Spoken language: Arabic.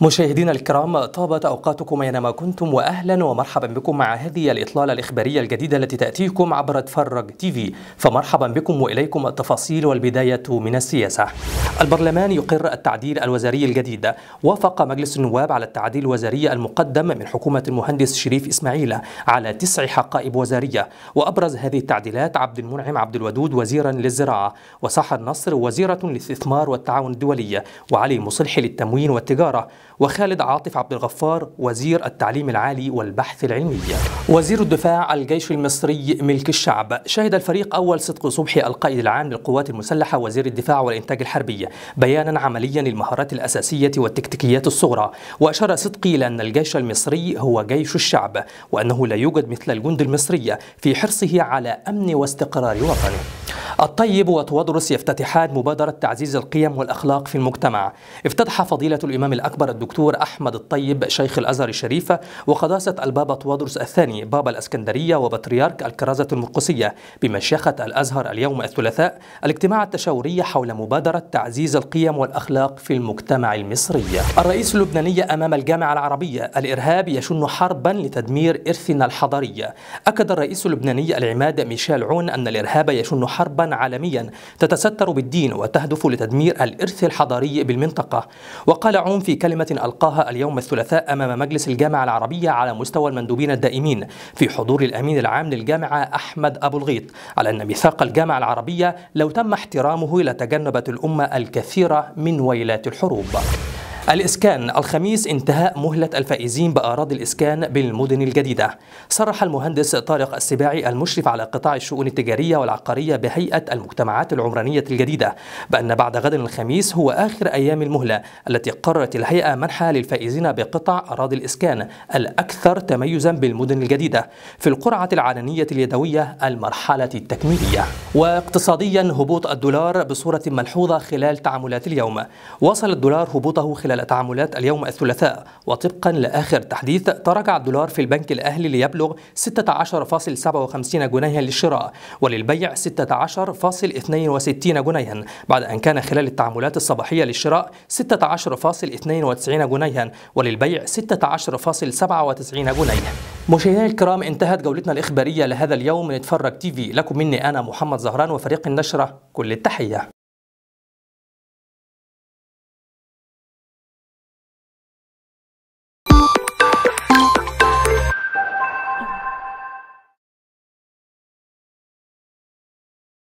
مشاهدينا الكرام طابت أوقاتكم أينما كنتم وأهلا ومرحبا بكم مع هذه الإطلالة الإخبارية الجديدة التي تأتيكم عبر تفرج في فمرحبا بكم وإليكم التفاصيل والبداية من السياسة البرلمان يقر التعديل الوزاري الجديد وافق مجلس النواب على التعديل الوزاري المقدم من حكومة المهندس شريف إسماعيل على تسع حقائب وزارية وأبرز هذه التعديلات عبد المنعم عبد الودود وزيرا للزراعة وصح النصر وزيرة للاستثمار والتعاون الدولي وعلي مصلحي للتموين والتجارة وخالد عاطف عبد الغفار وزير التعليم العالي والبحث العلمي وزير الدفاع الجيش المصري ملك الشعب شهد الفريق أول صدق صبحي القائد العام للقوات المسلحة وزير الدفاع والإنتاج الحربي بيانا عمليا للمهارات الأساسية والتكتيكيات الصغرى وأشار صدقي إلى أن الجيش المصري هو جيش الشعب وأنه لا يوجد مثل الجند المصري في حرصه على أمن واستقرار وطنه الطيب وتوادرس يفتتحان مبادرة تعزيز القيم والأخلاق في المجتمع افتتح فضيلة الإمام الأكبر الدكتور أحمد الطيب شيخ الأزهر الشريف وقداسة البابا تودرس الثاني بابا الأسكندرية وبطريرك الكرازة المرقسية بمشيخة الأزهر اليوم الثلاثاء الاجتماع التشاوري حول مبادرة تعزيز القيم والأخلاق في المجتمع المصري الرئيس اللبناني أمام الجامعة العربية الإرهاب يشن حربا لتدمير إرثنا الحضاري أكد الرئيس اللبناني العماد ميشيل عون أن الإرهاب يشن حربا عالميا تتستر بالدين وتهدف لتدمير الإرث الحضاري بالمنطقة وقال عون في كلمة ألقاها اليوم الثلاثاء أمام مجلس الجامعة العربية على مستوى المندوبين الدائمين في حضور الأمين العام للجامعة أحمد أبو الغيط على أن ميثاق الجامعة العربية لو تم احترامه لتجنبت الأمة الكثير من ويلات الحروب الإسكان الخميس انتهاء مهلة الفائزين بأراضي الإسكان بالمدن الجديدة صرح المهندس طارق السباعي المشرف على قطاع الشؤون التجارية والعقارية بهيئة المجتمعات العمرانية الجديدة بأن بعد غد الخميس هو آخر أيام المهلة التي قررت الهيئة منحها للفائزين بقطع أراضي الإسكان الأكثر تميزا بالمدن الجديدة في القرعة العلنية اليدوية المرحلة التكميلية واقتصاديا هبوط الدولار بصورة ملحوظة خلال تعاملات اليوم وصل الدولار هبوطه خلال خلال تعاملات اليوم الثلاثاء وطبقا لآخر تحديث تراجع الدولار في البنك الأهلي ليبلغ 16.57 جنيها للشراء وللبيع 16.62 جنيها بعد أن كان خلال التعاملات الصباحية للشراء 16.92 جنيها وللبيع 16.97 جنيها مشاهدينا الكرام انتهت جولتنا الإخبارية لهذا اليوم من اتفرج تيفي لكم مني أنا محمد زهران وفريق النشرة كل التحية